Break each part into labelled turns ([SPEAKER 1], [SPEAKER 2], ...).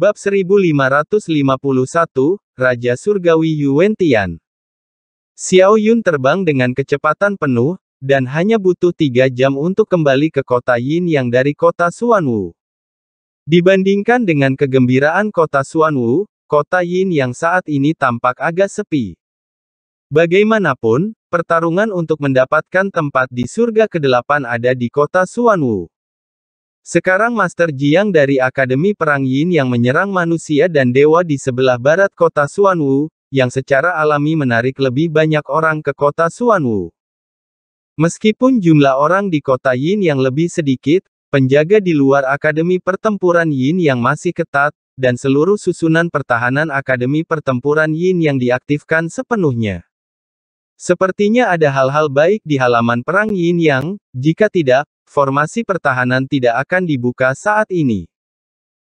[SPEAKER 1] Bab 1551, Raja Surgawi Yuan Xiao Yun terbang dengan kecepatan penuh, dan hanya butuh tiga jam untuk kembali ke kota Yin yang dari kota Suanwu. Dibandingkan dengan kegembiraan kota Suanwu, kota Yin yang saat ini tampak agak sepi. Bagaimanapun, pertarungan untuk mendapatkan tempat di surga ke-8 ada di kota Suanwu. Sekarang Master Jiang dari Akademi Perang Yin yang menyerang manusia dan dewa di sebelah barat kota Suanwu, yang secara alami menarik lebih banyak orang ke kota Suanwu. Meskipun jumlah orang di kota Yin yang lebih sedikit, penjaga di luar Akademi Pertempuran Yin yang masih ketat, dan seluruh susunan pertahanan Akademi Pertempuran Yin yang diaktifkan sepenuhnya. Sepertinya ada hal-hal baik di halaman perang Yin Yang, jika tidak, formasi pertahanan tidak akan dibuka saat ini.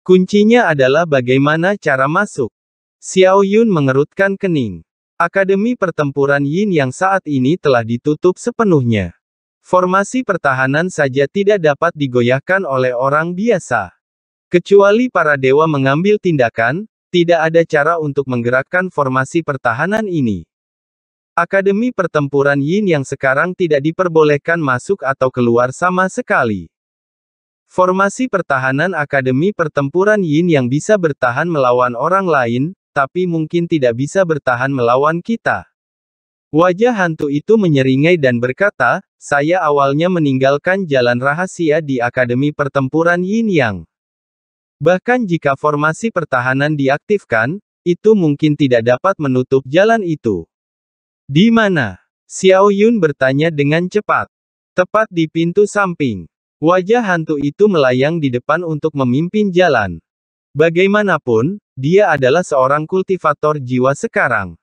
[SPEAKER 1] Kuncinya adalah bagaimana cara masuk. Xiao Yun mengerutkan kening. Akademi pertempuran Yin Yang saat ini telah ditutup sepenuhnya. Formasi pertahanan saja tidak dapat digoyahkan oleh orang biasa. Kecuali para dewa mengambil tindakan, tidak ada cara untuk menggerakkan formasi pertahanan ini. Akademi pertempuran Yin yang sekarang tidak diperbolehkan masuk atau keluar sama sekali. Formasi pertahanan Akademi pertempuran Yin yang bisa bertahan melawan orang lain, tapi mungkin tidak bisa bertahan melawan kita. Wajah hantu itu menyeringai dan berkata, saya awalnya meninggalkan jalan rahasia di Akademi Pertempuran Yin Yang. Bahkan jika formasi pertahanan diaktifkan, itu mungkin tidak dapat menutup jalan itu. Di mana? Xiao Yun bertanya dengan cepat. Tepat di pintu samping. Wajah hantu itu melayang di depan untuk memimpin jalan. Bagaimanapun, dia adalah seorang kultivator jiwa sekarang.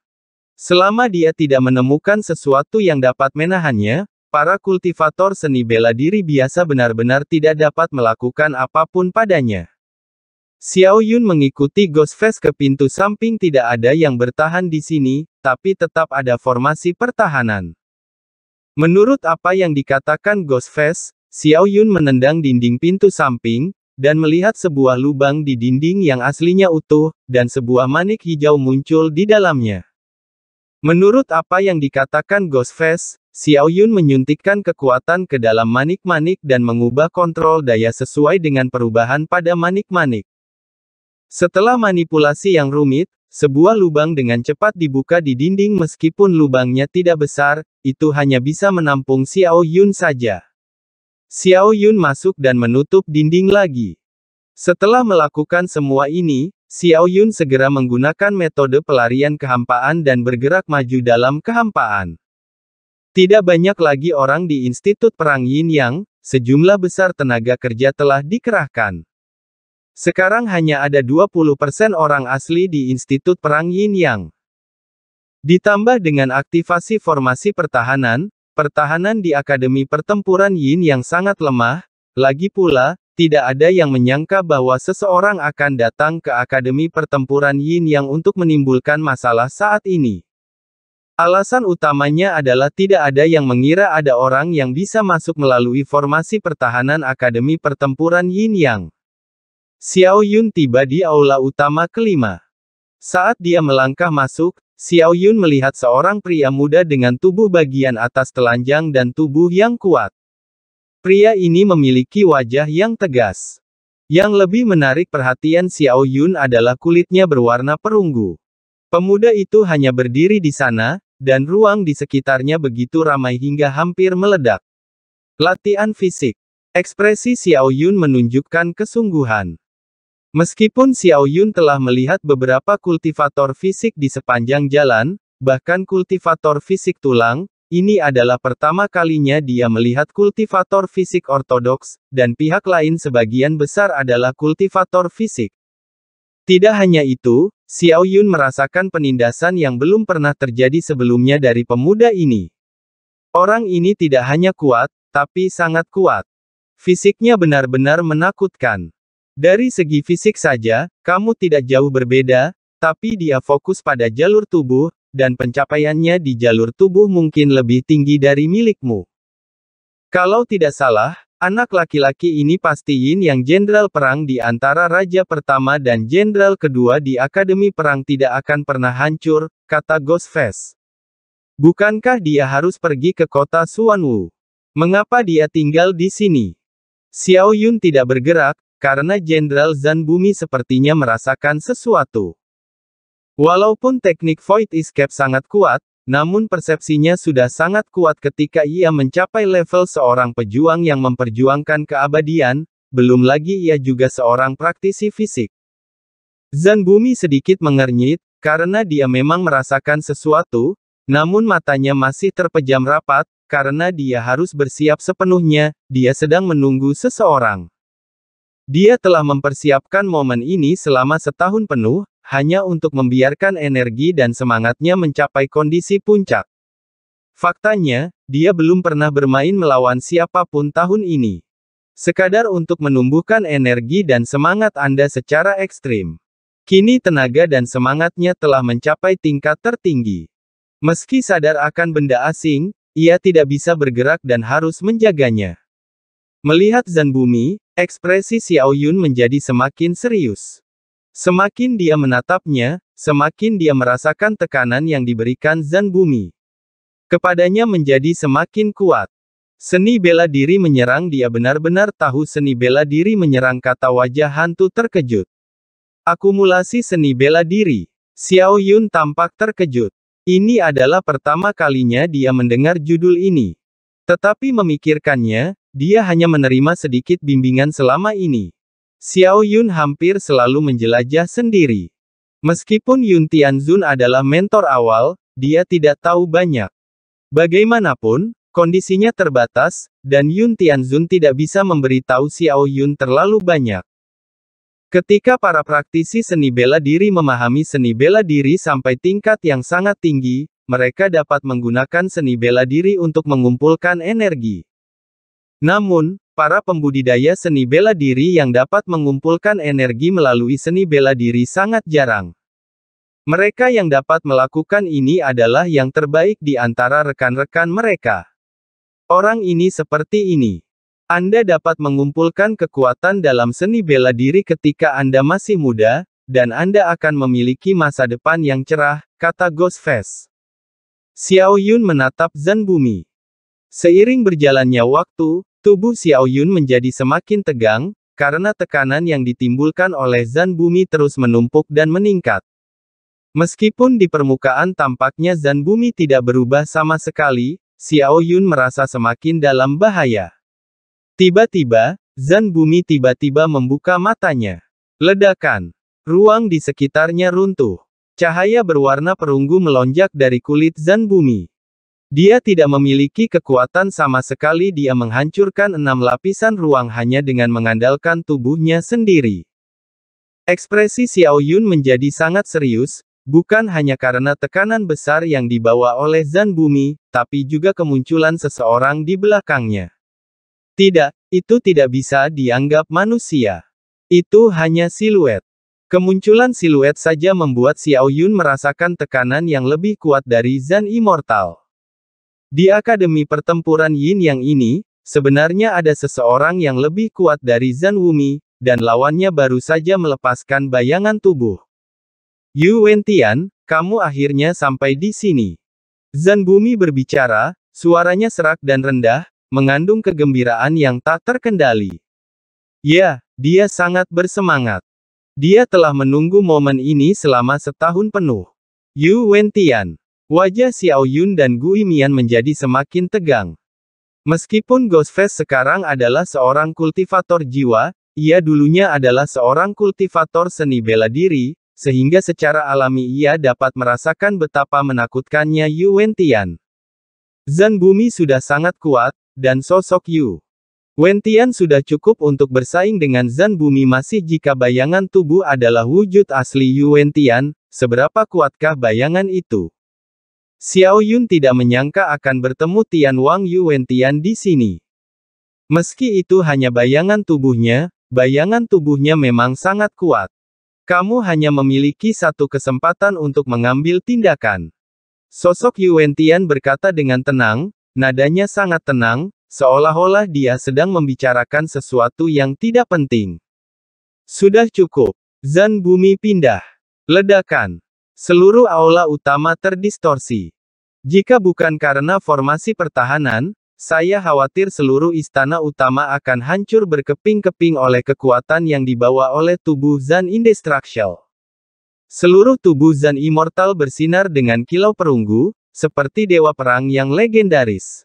[SPEAKER 1] Selama dia tidak menemukan sesuatu yang dapat menahannya, para kultivator seni bela diri biasa benar-benar tidak dapat melakukan apapun padanya. Xiao Yun mengikuti Ghost Face ke pintu samping tidak ada yang bertahan di sini, tapi tetap ada formasi pertahanan. Menurut apa yang dikatakan Ghost Face, Xiao Yun menendang dinding pintu samping, dan melihat sebuah lubang di dinding yang aslinya utuh, dan sebuah manik hijau muncul di dalamnya. Menurut apa yang dikatakan Ghost Face, Xiao Yun menyuntikkan kekuatan ke dalam manik-manik dan mengubah kontrol daya sesuai dengan perubahan pada manik-manik. Setelah manipulasi yang rumit, sebuah lubang dengan cepat dibuka di dinding meskipun lubangnya tidak besar, itu hanya bisa menampung Xiao Yun saja. Xiao Yun masuk dan menutup dinding lagi. Setelah melakukan semua ini, Xiao Yun segera menggunakan metode pelarian kehampaan dan bergerak maju dalam kehampaan. Tidak banyak lagi orang di Institut Perang Yin Yang, sejumlah besar tenaga kerja telah dikerahkan. Sekarang hanya ada 20% orang asli di Institut Perang Yin Yang. Ditambah dengan aktivasi formasi pertahanan, pertahanan di Akademi Pertempuran Yin yang sangat lemah, lagi pula, tidak ada yang menyangka bahwa seseorang akan datang ke Akademi Pertempuran Yin yang untuk menimbulkan masalah saat ini. Alasan utamanya adalah tidak ada yang mengira ada orang yang bisa masuk melalui formasi pertahanan Akademi Pertempuran Yin Yang. Xiao Yun tiba di aula utama kelima. Saat dia melangkah masuk, Xiao Yun melihat seorang pria muda dengan tubuh bagian atas telanjang dan tubuh yang kuat. Pria ini memiliki wajah yang tegas. Yang lebih menarik perhatian Xiao Yun adalah kulitnya berwarna perunggu. Pemuda itu hanya berdiri di sana, dan ruang di sekitarnya begitu ramai hingga hampir meledak. Latihan fisik. Ekspresi Xiao Yun menunjukkan kesungguhan. Meskipun Xiao Yun telah melihat beberapa kultivator fisik di sepanjang jalan, bahkan kultivator fisik tulang, ini adalah pertama kalinya dia melihat kultivator fisik ortodoks, dan pihak lain sebagian besar adalah kultivator fisik. Tidak hanya itu, Xiao Yun merasakan penindasan yang belum pernah terjadi sebelumnya dari pemuda ini. Orang ini tidak hanya kuat, tapi sangat kuat. Fisiknya benar-benar menakutkan. Dari segi fisik saja, kamu tidak jauh berbeda, tapi dia fokus pada jalur tubuh, dan pencapaiannya di jalur tubuh mungkin lebih tinggi dari milikmu. Kalau tidak salah, anak laki-laki ini pastiin yang jenderal perang di antara raja pertama dan jenderal kedua di akademi perang tidak akan pernah hancur, kata Ghostface. Bukankah dia harus pergi ke kota Suanwu? Mengapa dia tinggal di sini? Xiao Yun tidak bergerak, karena Jenderal Zan Bumi sepertinya merasakan sesuatu. Walaupun teknik Void Escape sangat kuat, namun persepsinya sudah sangat kuat ketika ia mencapai level seorang pejuang yang memperjuangkan keabadian, belum lagi ia juga seorang praktisi fisik. Zan Bumi sedikit mengernyit, karena dia memang merasakan sesuatu, namun matanya masih terpejam rapat, karena dia harus bersiap sepenuhnya, dia sedang menunggu seseorang. Dia telah mempersiapkan momen ini selama setahun penuh, hanya untuk membiarkan energi dan semangatnya mencapai kondisi puncak. Faktanya, dia belum pernah bermain melawan siapapun tahun ini. Sekadar untuk menumbuhkan energi dan semangat Anda secara ekstrim. Kini tenaga dan semangatnya telah mencapai tingkat tertinggi. Meski sadar akan benda asing, ia tidak bisa bergerak dan harus menjaganya. Melihat Zan Bumi, Ekspresi Xiao Yun menjadi semakin serius. Semakin dia menatapnya, semakin dia merasakan tekanan yang diberikan Zan Bumi. Kepadanya menjadi semakin kuat. Seni bela diri menyerang dia benar-benar tahu seni bela diri menyerang kata wajah hantu terkejut. Akumulasi seni bela diri. Xiao Yun tampak terkejut. Ini adalah pertama kalinya dia mendengar judul ini. Tetapi memikirkannya, dia hanya menerima sedikit bimbingan selama ini. Xiao Yun hampir selalu menjelajah sendiri. Meskipun Yun Tianzun adalah mentor awal, dia tidak tahu banyak. Bagaimanapun, kondisinya terbatas, dan Yun Tianzun tidak bisa memberitahu Xiao Yun terlalu banyak. Ketika para praktisi seni bela diri memahami seni bela diri sampai tingkat yang sangat tinggi, mereka dapat menggunakan seni bela diri untuk mengumpulkan energi. Namun, para pembudidaya seni bela diri yang dapat mengumpulkan energi melalui seni bela diri sangat jarang. Mereka yang dapat melakukan ini adalah yang terbaik di antara rekan-rekan mereka. Orang ini seperti ini. Anda dapat mengumpulkan kekuatan dalam seni bela diri ketika Anda masih muda, dan Anda akan memiliki masa depan yang cerah, kata Ghostface. Xiao Yun menatap Zan Bumi. Seiring berjalannya waktu, Tubuh Xiao Yun menjadi semakin tegang, karena tekanan yang ditimbulkan oleh Zan Bumi terus menumpuk dan meningkat. Meskipun di permukaan tampaknya Zan Bumi tidak berubah sama sekali, Xiao Yun merasa semakin dalam bahaya. Tiba-tiba, Zan Bumi tiba-tiba membuka matanya. Ledakan. Ruang di sekitarnya runtuh. Cahaya berwarna perunggu melonjak dari kulit Zan Bumi. Dia tidak memiliki kekuatan sama sekali dia menghancurkan enam lapisan ruang hanya dengan mengandalkan tubuhnya sendiri. Ekspresi Xiao Yun menjadi sangat serius, bukan hanya karena tekanan besar yang dibawa oleh Zan Bumi, tapi juga kemunculan seseorang di belakangnya. Tidak, itu tidak bisa dianggap manusia. Itu hanya siluet. Kemunculan siluet saja membuat Xiao Yun merasakan tekanan yang lebih kuat dari Zan Immortal. Di Akademi Pertempuran Yin Yang ini, sebenarnya ada seseorang yang lebih kuat dari Zan Wumi, dan lawannya baru saja melepaskan bayangan tubuh. Yu Wentian, kamu akhirnya sampai di sini. Zan Bumi berbicara, suaranya serak dan rendah, mengandung kegembiraan yang tak terkendali. Ya, dia sangat bersemangat. Dia telah menunggu momen ini selama setahun penuh. Yu Wentian, Wajah Xiao Yun dan Gu Imian menjadi semakin tegang. Meskipun Ghost Face sekarang adalah seorang kultivator jiwa, ia dulunya adalah seorang kultivator seni bela diri, sehingga secara alami ia dapat merasakan betapa menakutkannya Yu Wentian. Zan Bumi sudah sangat kuat, dan sosok Yu Wentian sudah cukup untuk bersaing dengan Zan Bumi masih jika bayangan tubuh adalah wujud asli Yu Wentian, seberapa kuatkah bayangan itu? Xiao Yun tidak menyangka akan bertemu Tian Wang Yuwen Tian di sini. Meski itu hanya bayangan tubuhnya, bayangan tubuhnya memang sangat kuat. Kamu hanya memiliki satu kesempatan untuk mengambil tindakan. Sosok Yuwen Tian berkata dengan tenang, nadanya sangat tenang, seolah-olah dia sedang membicarakan sesuatu yang tidak penting. Sudah cukup. Zan bumi pindah. Ledakan. Seluruh aula utama terdistorsi. Jika bukan karena formasi pertahanan, saya khawatir seluruh istana utama akan hancur berkeping-keping oleh kekuatan yang dibawa oleh tubuh Zan Indestructial. Seluruh tubuh Zan Immortal bersinar dengan kilau perunggu, seperti dewa perang yang legendaris.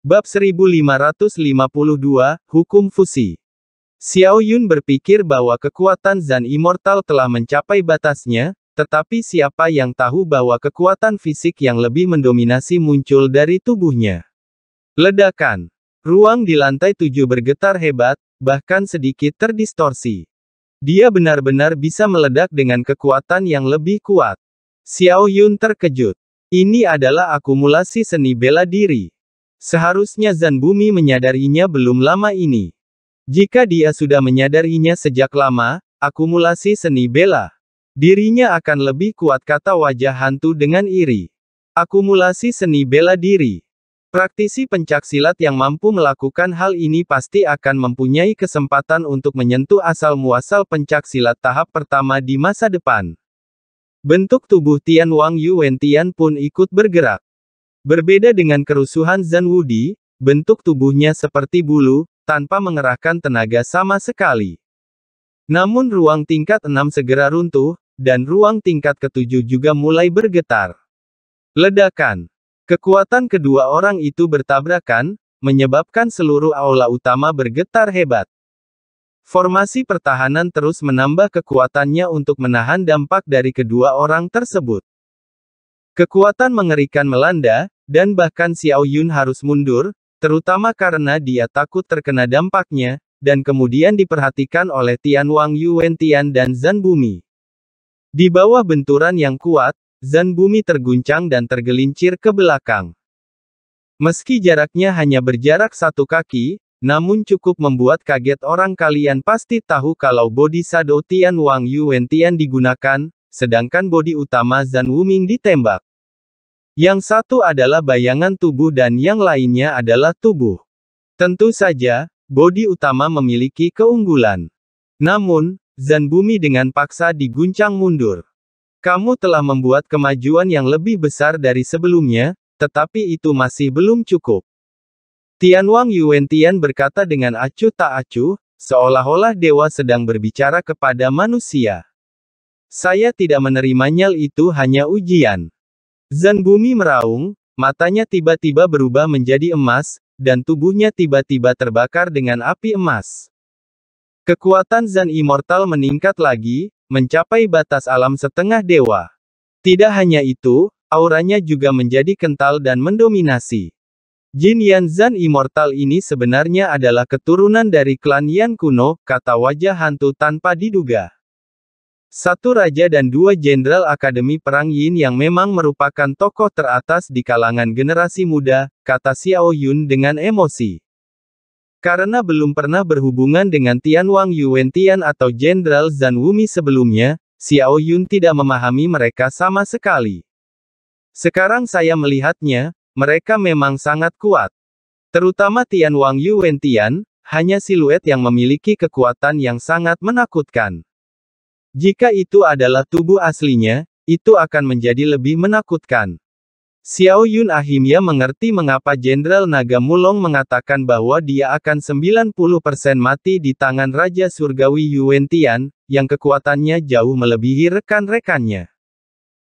[SPEAKER 1] Bab 1552, Hukum Fusi Xiao Yun berpikir bahwa kekuatan Zan Immortal telah mencapai batasnya, tetapi siapa yang tahu bahwa kekuatan fisik yang lebih mendominasi muncul dari tubuhnya? Ledakan. Ruang di lantai tujuh bergetar hebat, bahkan sedikit terdistorsi. Dia benar-benar bisa meledak dengan kekuatan yang lebih kuat. Xiao Yun terkejut. Ini adalah akumulasi seni bela diri. Seharusnya Zan Bumi menyadarinya belum lama ini. Jika dia sudah menyadarinya sejak lama, akumulasi seni bela Dirinya akan lebih kuat kata wajah hantu dengan iri. Akumulasi seni bela diri. Praktisi pencaksilat yang mampu melakukan hal ini pasti akan mempunyai kesempatan untuk menyentuh asal-muasal pencaksilat tahap pertama di masa depan. Bentuk tubuh Tian Wang Yuan Tian pun ikut bergerak. Berbeda dengan kerusuhan Zan Wudi, bentuk tubuhnya seperti bulu, tanpa mengerahkan tenaga sama sekali. Namun ruang tingkat 6 segera runtuh, dan ruang tingkat ketujuh juga mulai bergetar. Ledakan. Kekuatan kedua orang itu bertabrakan, menyebabkan seluruh aula utama bergetar hebat. Formasi pertahanan terus menambah kekuatannya untuk menahan dampak dari kedua orang tersebut. Kekuatan mengerikan melanda, dan bahkan Xiao Yun harus mundur, terutama karena dia takut terkena dampaknya, dan kemudian diperhatikan oleh Tian Wang Yuan Tian dan Zan Bumi. Di bawah benturan yang kuat, Zan Bumi terguncang dan tergelincir ke belakang. Meski jaraknya hanya berjarak satu kaki, namun cukup membuat kaget orang kalian pasti tahu kalau bodi Sado Tian Wang Yuan Tian digunakan, sedangkan bodi utama Zan Wuming ditembak. Yang satu adalah bayangan tubuh dan yang lainnya adalah tubuh. Tentu saja, bodi utama memiliki keunggulan. Namun, Zan Bumi dengan paksa diguncang mundur. Kamu telah membuat kemajuan yang lebih besar dari sebelumnya, tetapi itu masih belum cukup. Tianwang Yuentian berkata dengan acuh tak acuh, seolah-olah dewa sedang berbicara kepada manusia. Saya tidak menerima nyal itu hanya ujian. Zan Bumi meraung, matanya tiba-tiba berubah menjadi emas, dan tubuhnya tiba-tiba terbakar dengan api emas. Kekuatan Zan Immortal meningkat lagi, mencapai batas alam setengah dewa. Tidak hanya itu, auranya juga menjadi kental dan mendominasi. Jin Yan Zan Immortal ini sebenarnya adalah keturunan dari klan Yan kuno, kata wajah hantu tanpa diduga. Satu raja dan dua jenderal Akademi Perang Yin yang memang merupakan tokoh teratas di kalangan generasi muda, kata Xiao Yun dengan emosi. Karena belum pernah berhubungan dengan Tian Wang Yuan Tian atau Jenderal Zan Wumi sebelumnya, Xiao Yun tidak memahami mereka sama sekali. Sekarang saya melihatnya, mereka memang sangat kuat. Terutama Tian Wang Yuan Tian, hanya siluet yang memiliki kekuatan yang sangat menakutkan. Jika itu adalah tubuh aslinya, itu akan menjadi lebih menakutkan. Xiao Yun akhirnya mengerti mengapa Jenderal Naga Mulong mengatakan bahwa dia akan 90% mati di tangan Raja Surgawi Yuan Tian, yang kekuatannya jauh melebihi rekan-rekannya.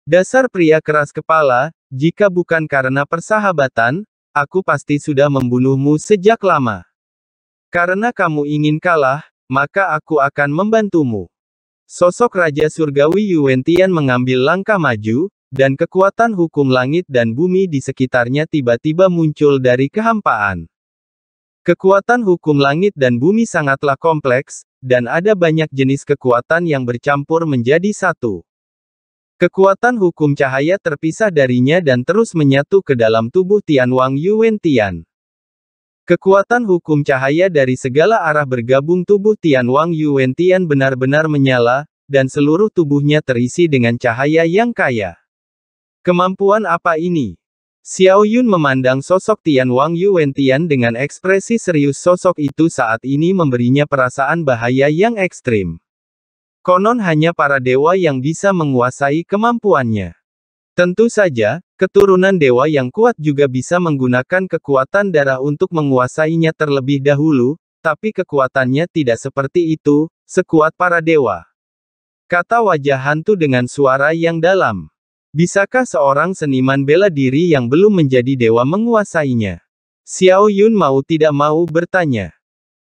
[SPEAKER 1] Dasar pria keras kepala, jika bukan karena persahabatan, aku pasti sudah membunuhmu sejak lama. Karena kamu ingin kalah, maka aku akan membantumu. Sosok Raja Surgawi Yuan Tian mengambil langkah maju, dan kekuatan hukum langit dan bumi di sekitarnya tiba-tiba muncul dari kehampaan. Kekuatan hukum langit dan bumi sangatlah kompleks, dan ada banyak jenis kekuatan yang bercampur menjadi satu. Kekuatan hukum cahaya terpisah darinya dan terus menyatu ke dalam tubuh Tian Wang Yuan Tian. Kekuatan hukum cahaya dari segala arah bergabung tubuh Tian Wang Yuan Tian benar-benar menyala, dan seluruh tubuhnya terisi dengan cahaya yang kaya. Kemampuan apa ini? Xiao Yun memandang sosok Tian Wang Yu Tian dengan ekspresi serius sosok itu saat ini memberinya perasaan bahaya yang ekstrim. Konon hanya para dewa yang bisa menguasai kemampuannya. Tentu saja, keturunan dewa yang kuat juga bisa menggunakan kekuatan darah untuk menguasainya terlebih dahulu, tapi kekuatannya tidak seperti itu, sekuat para dewa. Kata wajah hantu dengan suara yang dalam. Bisakah seorang seniman bela diri yang belum menjadi dewa menguasainya? Xiao Yun mau tidak mau bertanya.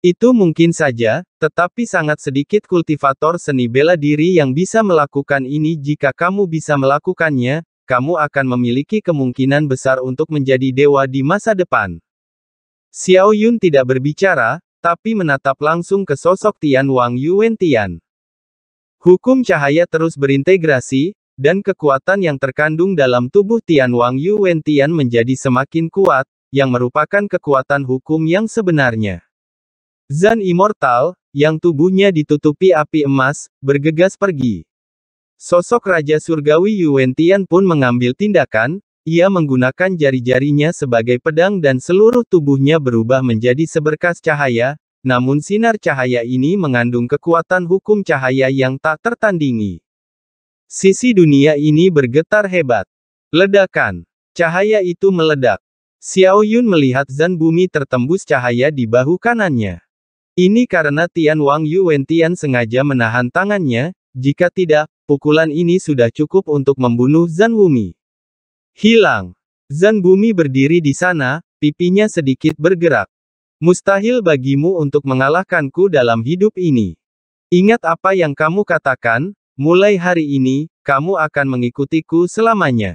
[SPEAKER 1] Itu mungkin saja, tetapi sangat sedikit kultivator seni bela diri yang bisa melakukan ini jika kamu bisa melakukannya, kamu akan memiliki kemungkinan besar untuk menjadi dewa di masa depan. Xiao Yun tidak berbicara, tapi menatap langsung ke sosok Tian Wang Yuen Tian. Hukum cahaya terus berintegrasi, dan kekuatan yang terkandung dalam tubuh Tian Wang Yuan Tian menjadi semakin kuat, yang merupakan kekuatan hukum yang sebenarnya. Zan Immortal, yang tubuhnya ditutupi api emas, bergegas pergi. Sosok Raja Surgawi Yuan Tian pun mengambil tindakan, ia menggunakan jari-jarinya sebagai pedang dan seluruh tubuhnya berubah menjadi seberkas cahaya, namun sinar cahaya ini mengandung kekuatan hukum cahaya yang tak tertandingi. Sisi dunia ini bergetar hebat. Ledakan. Cahaya itu meledak. Xiao Yun melihat Zan Bumi tertembus cahaya di bahu kanannya. Ini karena Tian Wang Yu Tian sengaja menahan tangannya, jika tidak, pukulan ini sudah cukup untuk membunuh Zan Bumi. Hilang. Zan Bumi berdiri di sana, pipinya sedikit bergerak. Mustahil bagimu untuk mengalahkanku dalam hidup ini. Ingat apa yang kamu katakan, Mulai hari ini, kamu akan mengikutiku selamanya.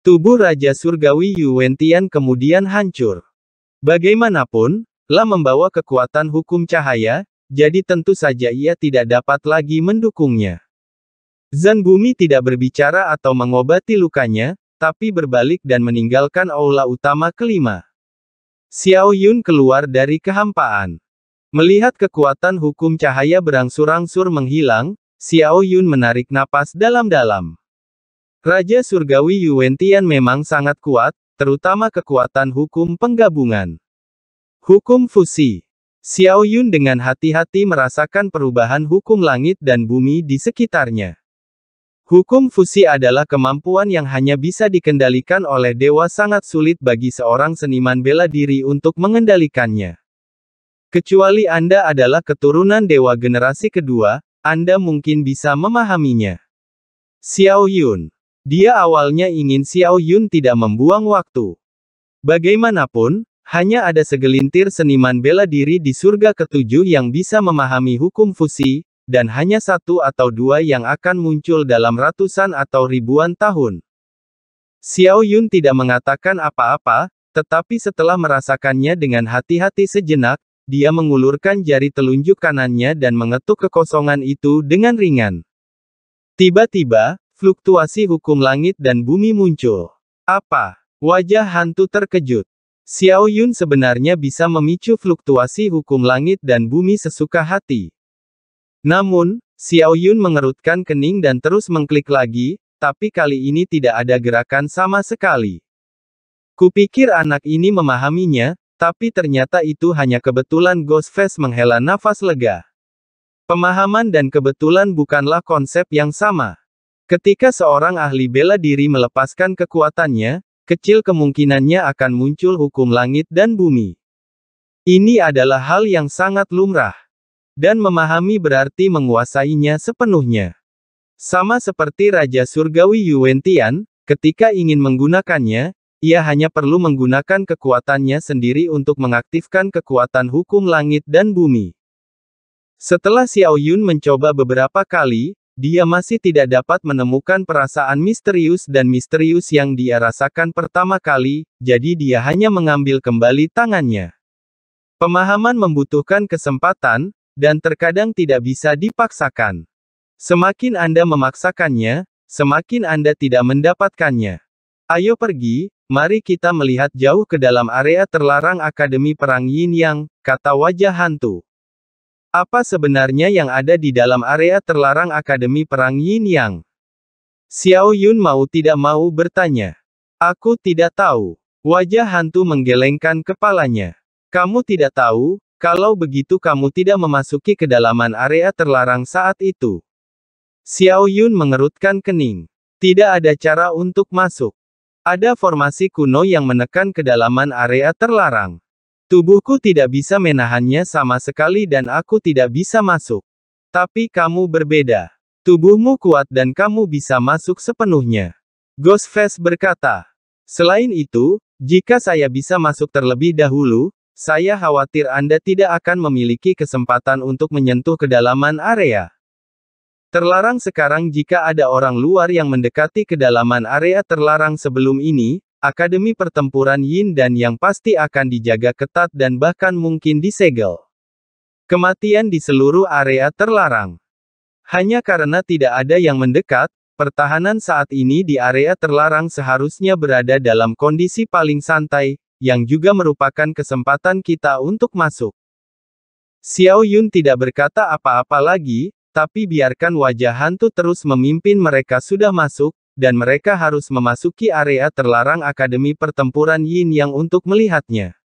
[SPEAKER 1] Tubuh Raja Surgawi Yu Wentian kemudian hancur. Bagaimanapun, La membawa kekuatan hukum cahaya, jadi tentu saja ia tidak dapat lagi mendukungnya. Zan Bumi tidak berbicara atau mengobati lukanya, tapi berbalik dan meninggalkan aula utama kelima. Xiao Yun keluar dari kehampaan. Melihat kekuatan hukum cahaya berangsur-angsur menghilang, Xiao Yun menarik napas dalam-dalam. Raja Surgawi Yuan Tian memang sangat kuat, terutama kekuatan hukum penggabungan. Hukum fusi. Xiao Yun dengan hati-hati merasakan perubahan hukum langit dan bumi di sekitarnya. Hukum fusi adalah kemampuan yang hanya bisa dikendalikan oleh dewa sangat sulit bagi seorang seniman bela diri untuk mengendalikannya. Kecuali Anda adalah keturunan dewa generasi kedua, anda mungkin bisa memahaminya. Xiao Yun. Dia awalnya ingin Xiao Yun tidak membuang waktu. Bagaimanapun, hanya ada segelintir seniman bela diri di surga ketujuh yang bisa memahami hukum fusi, dan hanya satu atau dua yang akan muncul dalam ratusan atau ribuan tahun. Xiao Yun tidak mengatakan apa-apa, tetapi setelah merasakannya dengan hati-hati sejenak, dia mengulurkan jari telunjuk kanannya dan mengetuk kekosongan itu dengan ringan. Tiba-tiba, fluktuasi hukum langit dan bumi muncul. Apa? Wajah hantu terkejut. Xiao Yun sebenarnya bisa memicu fluktuasi hukum langit dan bumi sesuka hati. Namun, Xiao Yun mengerutkan kening dan terus mengklik lagi, tapi kali ini tidak ada gerakan sama sekali. Kupikir anak ini memahaminya, tapi ternyata itu hanya kebetulan Ghostface menghela nafas lega. Pemahaman dan kebetulan bukanlah konsep yang sama. Ketika seorang ahli bela diri melepaskan kekuatannya, kecil kemungkinannya akan muncul hukum langit dan bumi. Ini adalah hal yang sangat lumrah. Dan memahami berarti menguasainya sepenuhnya. Sama seperti Raja Surgawi Yuwenti'an, ketika ingin menggunakannya, ia hanya perlu menggunakan kekuatannya sendiri untuk mengaktifkan kekuatan hukum langit dan bumi. Setelah Xiao Yun mencoba beberapa kali, dia masih tidak dapat menemukan perasaan misterius dan misterius yang dia rasakan pertama kali, jadi dia hanya mengambil kembali tangannya. Pemahaman membutuhkan kesempatan, dan terkadang tidak bisa dipaksakan. Semakin Anda memaksakannya, semakin Anda tidak mendapatkannya. Ayo pergi, Mari kita melihat jauh ke dalam area terlarang Akademi Perang Yin Yang, kata wajah hantu. Apa sebenarnya yang ada di dalam area terlarang Akademi Perang Yin Yang? Xiao Yun mau tidak mau bertanya. Aku tidak tahu. Wajah hantu menggelengkan kepalanya. Kamu tidak tahu, kalau begitu kamu tidak memasuki kedalaman area terlarang saat itu. Xiao Yun mengerutkan kening. Tidak ada cara untuk masuk. Ada formasi kuno yang menekan kedalaman area terlarang. Tubuhku tidak bisa menahannya sama sekali dan aku tidak bisa masuk. Tapi kamu berbeda. Tubuhmu kuat dan kamu bisa masuk sepenuhnya. Ghostface berkata. Selain itu, jika saya bisa masuk terlebih dahulu, saya khawatir Anda tidak akan memiliki kesempatan untuk menyentuh kedalaman area. Terlarang sekarang jika ada orang luar yang mendekati kedalaman area terlarang sebelum ini, Akademi Pertempuran Yin dan Yang pasti akan dijaga ketat dan bahkan mungkin disegel. Kematian di seluruh area terlarang. Hanya karena tidak ada yang mendekat, pertahanan saat ini di area terlarang seharusnya berada dalam kondisi paling santai, yang juga merupakan kesempatan kita untuk masuk. Xiao Yun tidak berkata apa-apa lagi, tapi biarkan wajah hantu terus memimpin mereka sudah masuk, dan mereka harus memasuki area terlarang Akademi Pertempuran Yin Yang untuk melihatnya.